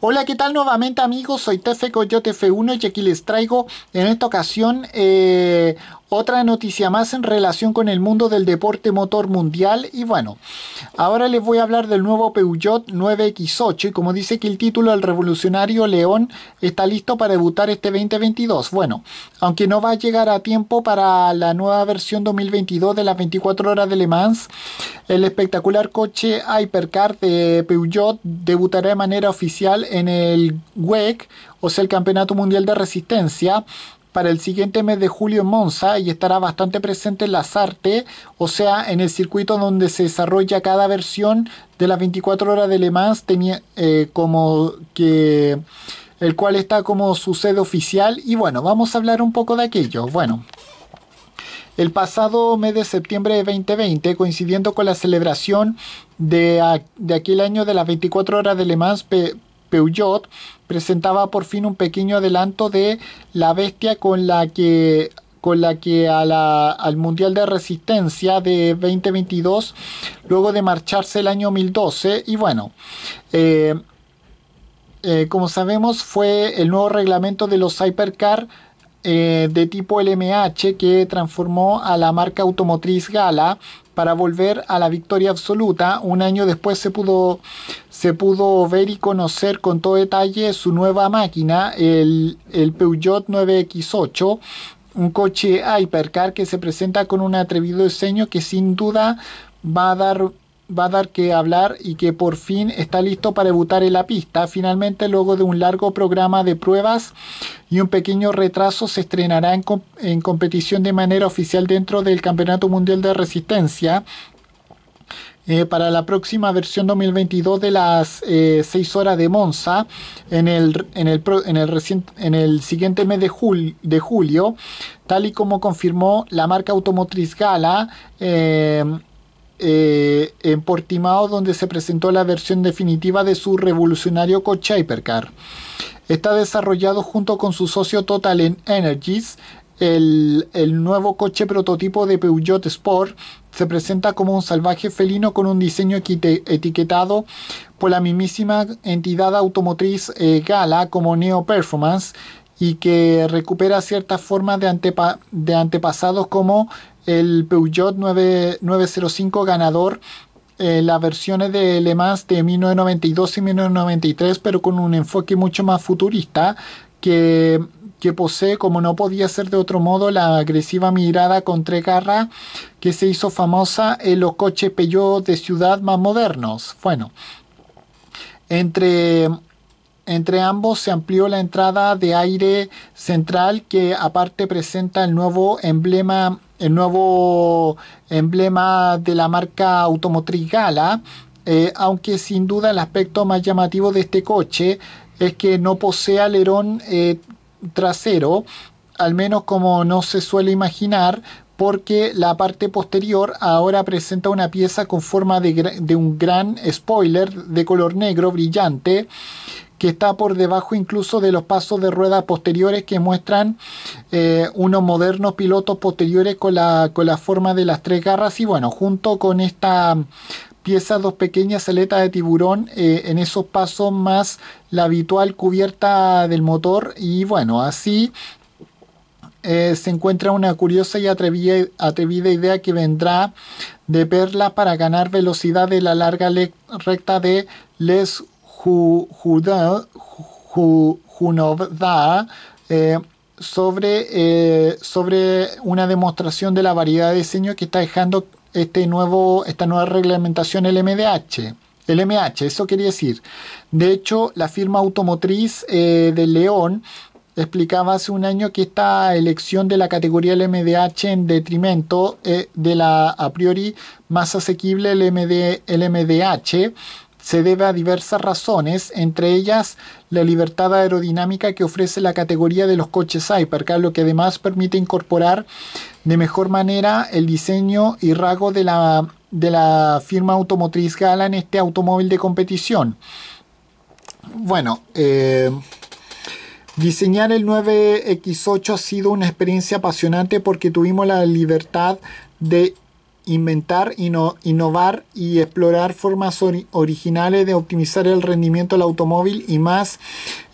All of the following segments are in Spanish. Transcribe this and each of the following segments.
Hola, ¿qué tal nuevamente amigos? Soy TF Coyote F1 y aquí les traigo en esta ocasión eh, otra noticia más en relación con el mundo del deporte motor mundial y bueno, ahora les voy a hablar del nuevo Peugeot 9X8 y como dice que el título el revolucionario León está listo para debutar este 2022. Bueno, aunque no va a llegar a tiempo para la nueva versión 2022 de las 24 horas de Le Mans, el espectacular coche Hypercar de Peugeot debutará de manera oficial en el WEC, o sea, el Campeonato Mundial de Resistencia, para el siguiente mes de julio en Monza y estará bastante presente en las o sea, en el circuito donde se desarrolla cada versión de las 24 horas de Le Mans, tenía, eh, como que el cual está como su sede oficial y bueno, vamos a hablar un poco de aquello. Bueno, el pasado mes de septiembre de 2020, coincidiendo con la celebración de, aquel año de las 24 horas de Le Mans, Peugeot presentaba por fin un pequeño adelanto de la bestia con la que con la que a la, al Mundial de Resistencia de 2022, luego de marcharse el año 2012. Y bueno, eh, eh, como sabemos, fue el nuevo reglamento de los Hypercar eh, de tipo LMH que transformó a la marca automotriz Gala para volver a la victoria absoluta. Un año después se pudo, se pudo ver y conocer con todo detalle su nueva máquina, el, el Peugeot 9X8, un coche hypercar que se presenta con un atrevido diseño que sin duda va a dar va a dar que hablar y que por fin está listo para debutar en la pista. Finalmente, luego de un largo programa de pruebas y un pequeño retraso, se estrenará en, competición de manera oficial dentro del Campeonato Mundial de Resistencia. Eh, para la próxima versión 2022 de las 6 eh, horas de Monza en el, en el, en el, en el siguiente mes de, jul, de, julio, tal y como confirmó la marca automotriz Gala. Eh, eh, en Portimao donde se presentó la versión definitiva de su revolucionario coche Hypercar. Está desarrollado junto con su socio Total Energies. El, nuevo coche prototipo de Peugeot Sport se presenta como un salvaje felino con un diseño etiquetado por la mismísima entidad automotriz eh, Gala como Neo Performance y que recupera ciertas formas de antepasados como el Peugeot 905 ganador eh, las versiones de Le de 1992 y 1993, pero con un enfoque mucho más futurista que, posee, como no podía ser de otro modo, la agresiva mirada con tres garras que se hizo famosa en los coches Peugeot de ciudad más modernos. Bueno, entre entre ambos se amplió la entrada de aire central que aparte presenta el nuevo emblema el nuevo emblema de la marca automotriz Gala, eh, aunque sin duda el aspecto más llamativo de este coche es que no posee alerón eh, trasero, al menos como no se suele imaginar, porque la parte posterior ahora presenta una pieza con forma de, de un gran spoiler de color negro brillante que está por debajo incluso de los pasos de ruedas posteriores que muestran eh, unos modernos pilotos posteriores con la, forma de las tres garras y bueno, junto con esta pieza, dos pequeñas aletas de tiburón eh, en esos pasos más la habitual cubierta del motor y bueno, así eh, se encuentra una curiosa y atrevida, idea que vendrá de perla para ganar velocidad de la larga recta de Les eh, sobre, eh, sobre una demostración de la variedad de diseño que está dejando este nuevo, esta nueva reglamentación LMDH. LMH, eso quería decir. De hecho, la firma automotriz eh, de León explicaba hace un año que esta elección de la categoría LMDH en detrimento de la a priori más asequible LMD, LMDH se debe a diversas razones, entre ellas la libertad aerodinámica que ofrece la categoría de los coches Hypercar, lo que además permite incorporar de mejor manera el diseño y rasgo de la, de la firma automotriz Gala en este automóvil de competición. Bueno, eh, Diseñar el 9X8 ha sido una experiencia apasionante porque tuvimos la libertad de inventar, innovar y explorar formas originales de optimizar el rendimiento del automóvil y más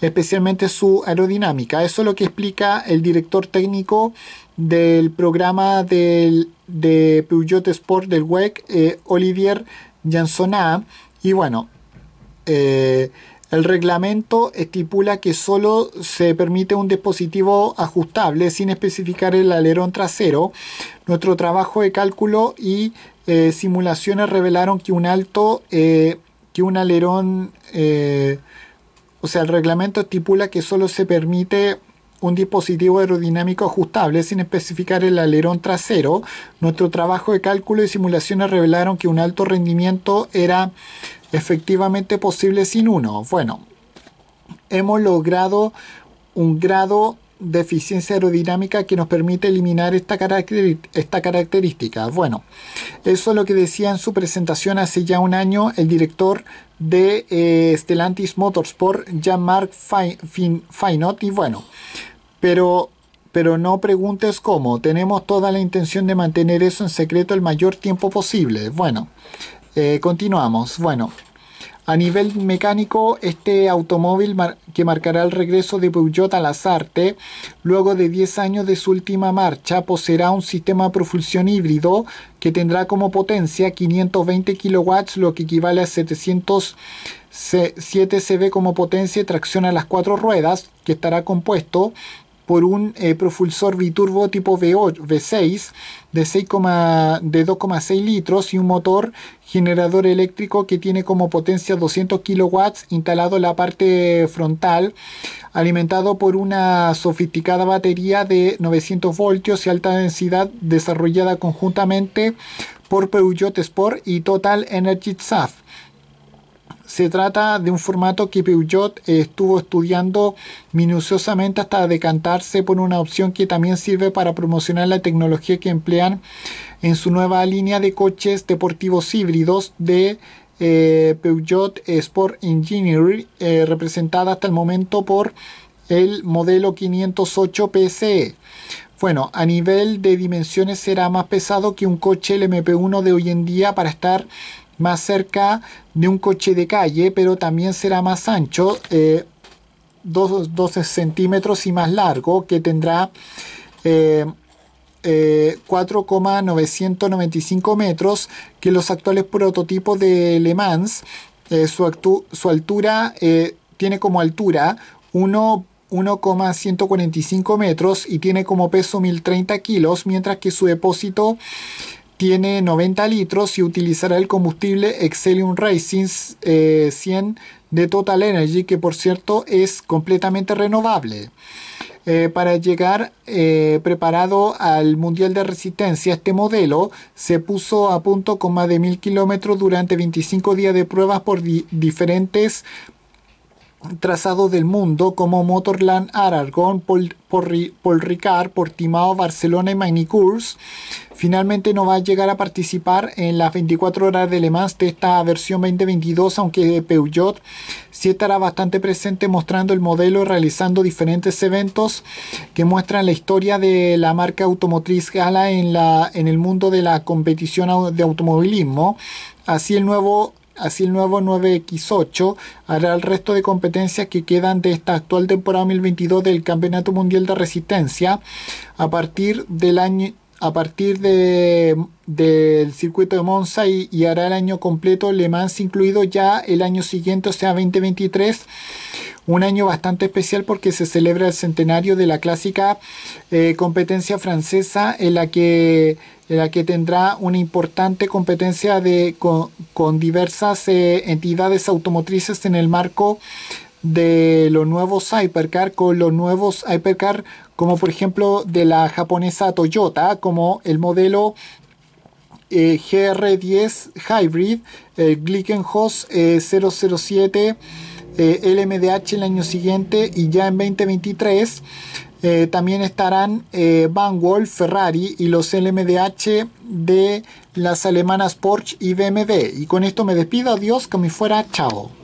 especialmente su aerodinámica. Eso es lo que explica el director técnico del programa del, de Peugeot Sport del WEC, eh, Olivier Jansonat. Y bueno, eh, el reglamento estipula que solo se permite un dispositivo ajustable sin especificar el alerón trasero. Nuestro trabajo de cálculo y eh, simulaciones revelaron que un alto, eh, que un alerón, eh, o sea, el reglamento estipula que solo se permite un dispositivo aerodinámico ajustable sin especificar el alerón trasero. Nuestro trabajo de cálculo y simulaciones revelaron que un alto rendimiento era efectivamente posible sin uno. Bueno, hemos logrado un grado de eficiencia aerodinámica que nos permite eliminar esta, característica. Bueno, eso es lo que decía en su presentación hace ya un año el director de eh, Stellantis Motorsport, Jean-Marc Finot y bueno, pero, pero no preguntes cómo, tenemos toda la intención de mantener eso en secreto el mayor tiempo posible. Bueno, eh, continuamos. Bueno, a nivel mecánico, este automóvil que marcará el regreso de Peugeot a las artes, luego de 10 años de su última marcha, poseerá un sistema de propulsión híbrido que tendrá como potencia 520 kilowatts, lo que equivale a 707 CV como potencia y tracción a las cuatro ruedas, que estará compuesto por un eh, propulsor biturbo tipo V8, V6 de, de 2,6 litros y un motor generador eléctrico que tiene como potencia 200 kilowatts instalado en la parte frontal, alimentado por una sofisticada batería de 900 voltios y alta densidad desarrollada conjuntamente por Peugeot Sport y Total Energy SAF se trata de un formato que Peugeot estuvo estudiando minuciosamente hasta decantarse por una opción que también sirve para promocionar la tecnología que emplean en su nueva línea de coches deportivos híbridos de eh, Peugeot Sport Engineering, eh, representada hasta el momento por el modelo 508 PCE. Bueno, a nivel de dimensiones será más pesado que un coche LMP1 de hoy en día para estar más cerca de un coche de calle, pero también será más ancho, 2 eh, 12, centímetros y más largo, que tendrá 4,995 eh, eh, metros, que los actuales prototipos de Le Mans, su, su, altura tiene como altura 1,145 metros y tiene como peso 1030 kilos, mientras que su depósito tiene 90 litros y utilizará el combustible Excellium Racing eh, 100 de Total Energy, que por cierto es completamente renovable. Eh, para llegar eh, preparado al Mundial de Resistencia, este modelo se puso a punto con más de 1000 kilómetros durante 25 días de pruebas por diferentes trazados del mundo como Motorland Aragón, Paul Ricard, por Portimao, Barcelona y Magny-Cours. Finalmente no va a llegar a participar en las 24 horas de Le Mans de esta versión 2022, aunque Peugeot sí estará bastante presente mostrando el modelo, realizando diferentes eventos que muestran la historia de la marca automotriz Gala en, la, en el mundo de la competición de automovilismo. Así el nuevo así el nuevo 9X8 hará el resto de competencias que quedan de esta actual temporada 2022 del Campeonato Mundial de Resistencia a partir del año a partir del circuito de Monza y, hará el año completo, Le Mans incluido ya el año siguiente, o sea 2023, un año bastante especial porque se celebra el centenario de la clásica eh, competencia francesa en la que la que tendrá una importante competencia de, con, diversas eh, entidades automotrices en el marco de los nuevos hypercar con los nuevos hypercar como por ejemplo de la japonesa Toyota como el modelo eh, GR10 Hybrid el Glickenhaus 007 eh, eh, LMDH el año siguiente y ya en 2023 también estarán Van Wolf, Ferrari y los LMDH de las alemanas Porsche y BMW. Y con esto me despido, adiós, que me fuera, chao.